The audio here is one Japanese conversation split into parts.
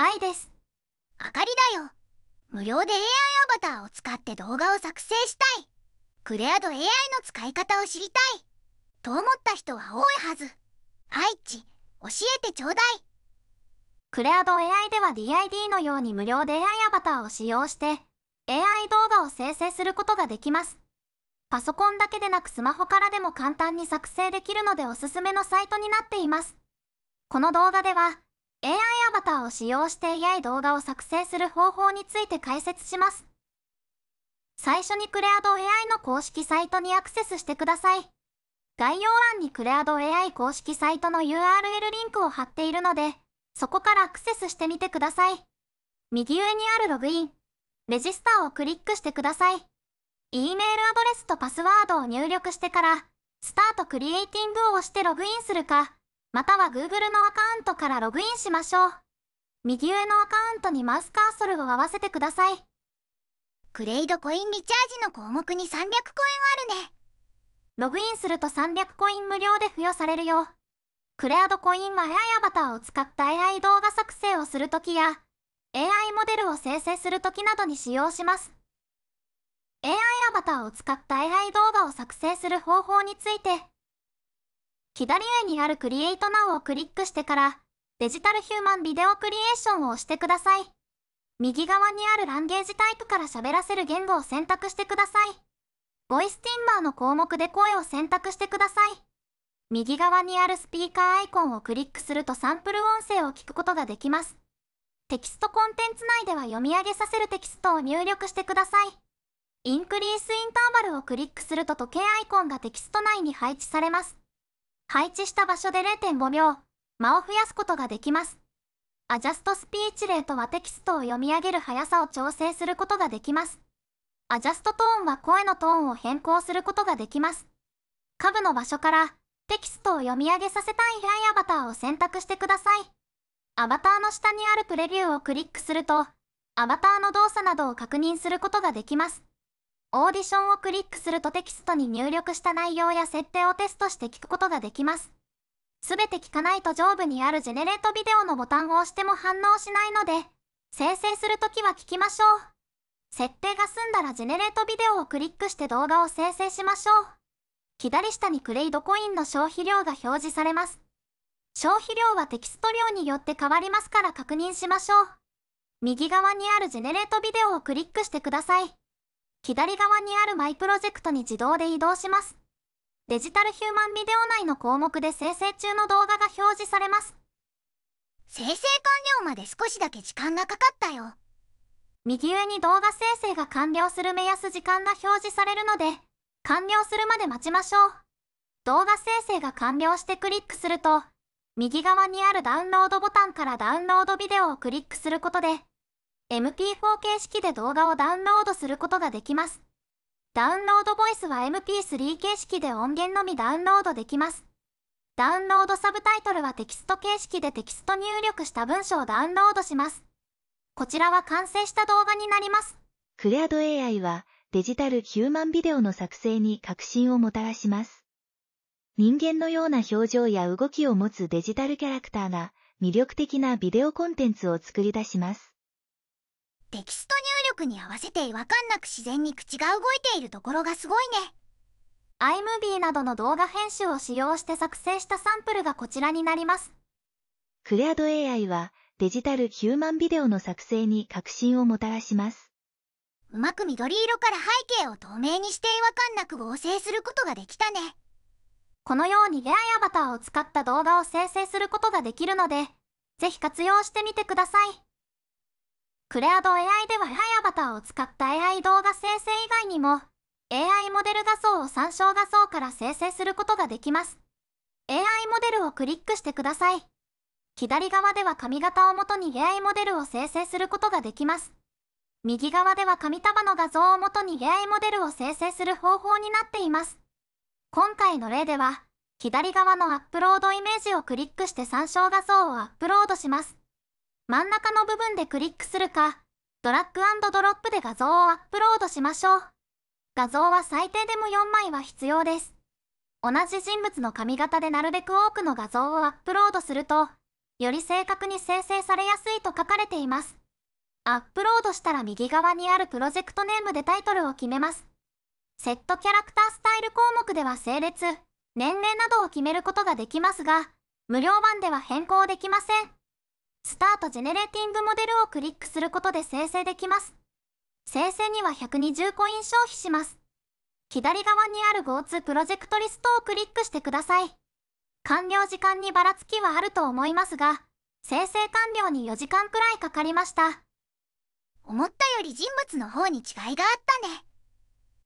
愛です。あかりだよ。無料で AI アバターを使って動画を作成したい。クレアド AI の使い方を知りたい。と思った人は多いはず。愛知、教えてちょうだい。クレアド AI では DID のように無料で AI アバターを使用して AI 動画を生成することができます。パソコンだけでなくスマホからでも簡単に作成できるのでおすすめのサイトになっています。この動画では AI アバターを使用して AI 動画を作成する方法について解説します。最初にクレアド AI の公式サイトにアクセスしてください。概要欄にクレアド AI 公式サイトの URL リンクを貼っているので、そこからアクセスしてみてください。右上にあるログイン、レジスターをクリックしてください。E メールアドレスとパスワードを入力してから、スタートクリエイティングを押してログインするか、または Google のアカウントからログインしましょう。右上のアカウントにマウスカーソルを合わせてください。クレイドコインリチャージの項目に300コインあるね。ログインすると300コイン無料で付与されるよ。クレアドコインは AI アバターを使った AI 動画作成をするときや、AI モデルを生成するときなどに使用します。AI アバターを使った AI 動画を作成する方法について、左上にある Create Now をクリックしてから、デジタルヒューマンビデオクリエーションを押してください。右側にあるランゲージタイプから喋らせる言語を選択してください。ボイスティンバーの項目で声を選択してください。右側にあるスピーカーアイコンをクリックするとサンプル音声を聞くことができます。テキストコンテンツ内では読み上げさせるテキストを入力してください。インクリースインターバルをクリックすると時計アイコンがテキスト内に配置されます。配置した場所で0.5秒、間を増やすことができます。アジャストスピーチレートはテキストを読み上げる速さを調整することができます。アジャストトーンは声のトーンを変更することができます。下部の場所からテキストを読み上げさせたい a アアバターを選択してください。アバターの下にあるプレビューをクリックすると、アバターの動作などを確認することができます。オーディションをクリックするとテキストに入力した内容や設定をテストして聞くことができます。すべて聞かないと上部にあるジェネレートビデオのボタンを押しても反応しないので、生成するときは聞きましょう。設定が済んだらジェネレートビデオをクリックして動画を生成しましょう。左下にクレイドコインの消費量が表示されます。消費量はテキスト量によって変わりますから確認しましょう。右側にあるジェネレートビデオをクリックしてください。左側にあるマイプロジェクトに自動で移動します。デジタルヒューマンビデオ内の項目で生成中の動画が表示されます。生成完了まで少しだけ時間がかかったよ。右上に動画生成が完了する目安時間が表示されるので、完了するまで待ちましょう。動画生成が完了してクリックすると、右側にあるダウンロードボタンからダウンロードビデオをクリックすることで、MP4 形式で動画をダウンロードすることができます。ダウンロードボイスは MP3 形式で音源のみダウンロードできます。ダウンロードサブタイトルはテキスト形式でテキスト入力した文章をダウンロードします。こちらは完成した動画になります。クレアド AI はデジタルヒューマンビデオの作成に革新をもたらします。人間のような表情や動きを持つデジタルキャラクターが魅力的なビデオコンテンツを作り出します。テキスト入力に合わせて違和感なく自然に口が動いているところがすごいね iMovie などの動画編集を使用して作成したサンプルがこちらになりますクレアド AI はデジタルヒューマンビデオの作成に革新をもたらしますうまく緑色から背景を透明にして違和感なく合成することができたねこのようにレアアバターを使った動画を生成することができるので、ぜひ活用してみてください。クレアド AI ではハイアバターを使った AI 動画生成以外にも AI モデル画像を参照画像から生成することができます。AI モデルをクリックしてください。左側では髪型をもとに AI モデルを生成することができます。右側では紙束の画像をもとに AI モデルを生成する方法になっています。今回の例では、左側のアップロードイメージをクリックして参照画像をアップロードします。真ん中の部分でクリックするか、ドラッグドロップで画像をアップロードしましょう。画像は最低でも4枚は必要です。同じ人物の髪型でなるべく多くの画像をアップロードすると、より正確に生成されやすいと書かれています。アップロードしたら右側にあるプロジェクトネームでタイトルを決めます。セットキャラクタースタイル項目では整列、年齢などを決めることができますが、無料版では変更できません。スタートジェネレーティングモデルをクリックすることで生成できます。生成には120コイン消費します。左側にある g o 2プロジェクトリストをクリックしてください。完了時間にばらつきはあると思いますが、生成完了に4時間くらいかかりました。思ったより人物の方に違いがあったね。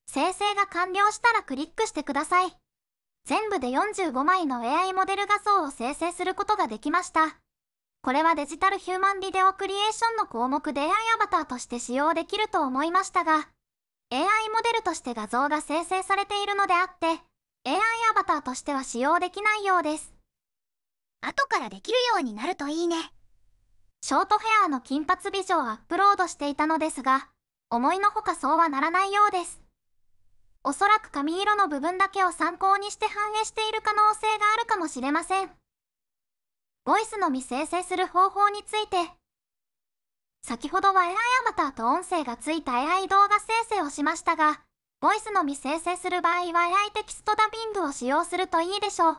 生成が完了したらクリックしてください。全部で45枚の AI モデル画像を生成することができました。これはデジタルヒューマンビデオクリエーションの項目で AI アバターとして使用できると思いましたが、AI モデルとして画像が生成されているのであって、AI アバターとしては使用できないようです。後からできるようになるといいね。ショートヘアの金髪美女をアップロードしていたのですが、思いのほかそうはならないようです。おそらく髪色の部分だけを参考にして反映している可能性があるかもしれません。ボイスのみ生成する方法について先ほどは AI アバターと音声がついた AI 動画生成をしましたがボイスのみ生成する場合は AI テキストダビングを使用するといいでしょう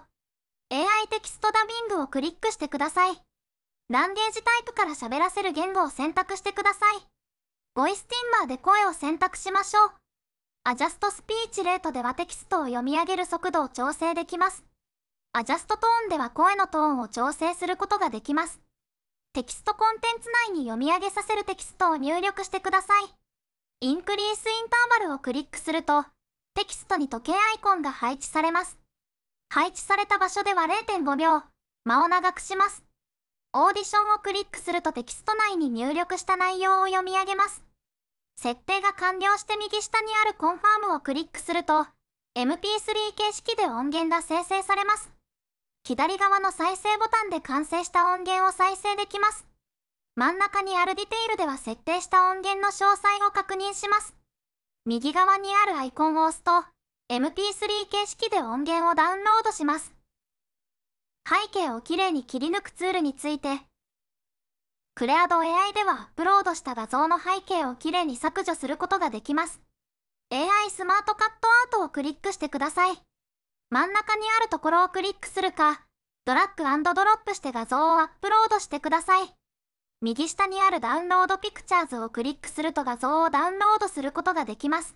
AI テキストダビングをクリックしてくださいランゲージタイプから喋らせる言語を選択してくださいボイスティンマーで声を選択しましょうアジャストスピーチレートではテキストを読み上げる速度を調整できますアジャストトーンでは声のトーンを調整することができます。テキストコンテンツ内に読み上げさせるテキストを入力してください。インクリースインターバルをクリックすると、テキストに時計アイコンが配置されます。配置された場所では0.5秒、間を長くします。オーディションをクリックするとテキスト内に入力した内容を読み上げます。設定が完了して右下にあるコンファームをクリックすると、MP3 形式で音源が生成されます。左側の再生ボタンで完成した音源を再生できます。真ん中にあるディテールでは設定した音源の詳細を確認します。右側にあるアイコンを押すと、MP3 形式で音源をダウンロードします。背景をきれいに切り抜くツールについて、クレアド AI ではアップロードした画像の背景をきれいに削除することができます。AI スマートカットアートをクリックしてください。真ん中にあるところをクリックするか、ドラッグドロップして画像をアップロードしてください。右下にあるダウンロードピクチャーズをクリックすると画像をダウンロードすることができます。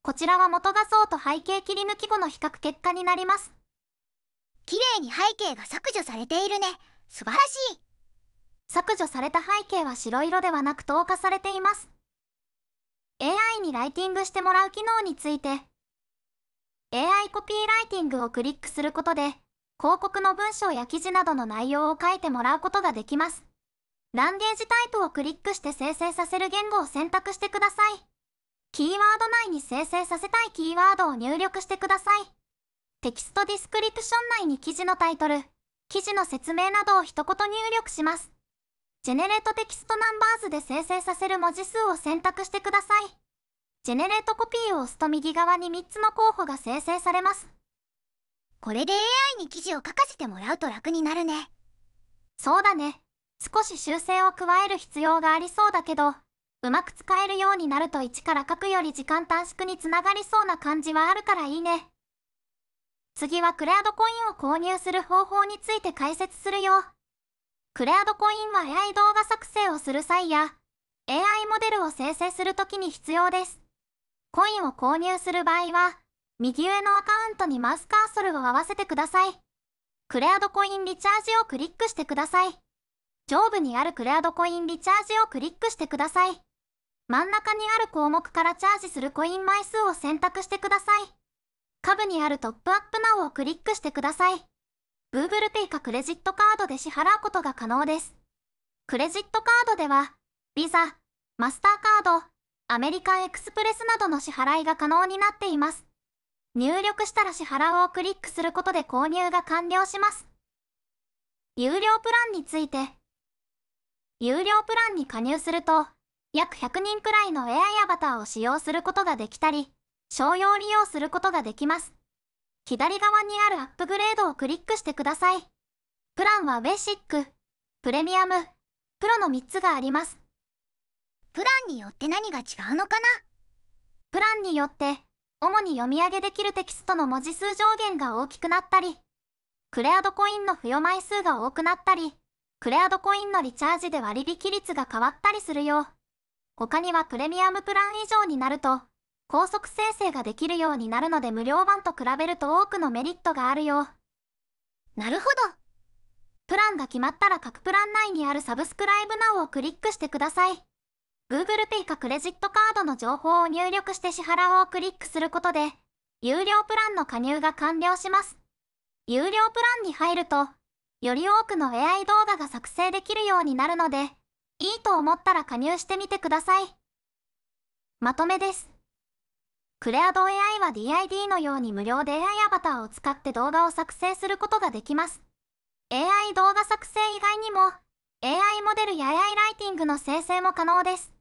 こちらは元画像と背景切り抜き後の比較結果になります。綺麗に背景が削除されているね。素晴らしい。削除された背景は白色ではなく透過されています。AI にライティングしてもらう機能について AI コピーライティングをクリックすることで、広告の文章や記事などの内容を書いてもらうことができます。ランゲージタイプをクリックして生成させる言語を選択してください。キーワード内に生成させたいキーワードを入力してください。テキストディスクリプション内に記事のタイトル、記事の説明などを一言入力します。ジェネレートテキストナンバーズで生成させる文字数を選択してください。ジェネレートコピーを押すと右側に3つの候補が生成されます。これで AI に記事を書かせてもらうと楽になるね。そうだね。少し修正を加える必要がありそうだけど、うまく使えるようになると1から書くより時間短縮につながりそうな感じはあるからいいね。次はクレアドコインを購入する方法について解説するよ。クレアドコインは AI 動画作成をする際や、AI モデルを生成するときに必要です。コインを購入する場合は、右上のアカウントにマウスカーソルを合わせてください。クレアドコインリチャージをクリックしてください。上部にあるクレアドコインリチャージをクリックしてください。真ん中にある項目からチャージするコイン枚数を選択してください。下部にあるトップアップナウをクリックしてください。Google Pay かクレジットカードで支払うことが可能です。クレジットカードでは、Visa、マスターカード、アメリカンエクスプレスなどの支払いが可能になっています。入力したら支払うをクリックすることで購入が完了します。有料プランについて。有料プランに加入すると、約100人くらいの AI アバターを使用することができたり、商用利用することができます。左側にあるアップグレードをクリックしてください。プランはベーシック、プレミアム、プロの3つがあります。プランによって何が違うのかなプランによって主に読み上げできるテキストの文字数上限が大きくなったりクレアドコインの付与枚数が多くなったりクレアドコインのリチャージで割引率が変わったりするよう他にはプレミアムプラン以上になると高速生成ができるようになるので無料版と比べると多くのメリットがあるよなるほどプランが決まったら各プラン内にあるサブスクライブナウをクリックしてください Google Pay かクレジットカードの情報を入力して支払おうをクリックすることで、有料プランの加入が完了します。有料プランに入ると、より多くの AI 動画が作成できるようになるので、いいと思ったら加入してみてください。まとめです。クレアド AI は DID のように無料で AI アバターを使って動画を作成することができます。AI 動画作成以外にも、AI モデルや AI ライティングの生成も可能です。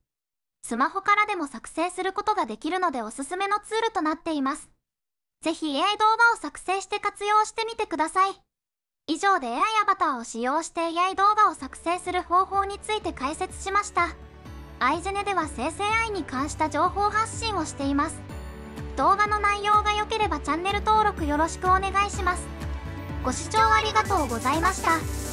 スマホからでも作成することができるのでおすすめのツールとなっています。ぜひ AI 動画を作成して活用してみてください。以上で AI アバターを使用して AI 動画を作成する方法について解説しました。アイジェネでは生成 AI に関した情報発信をしています。動画の内容が良ければチャンネル登録よろしくお願いします。ご視聴ありがとうございました。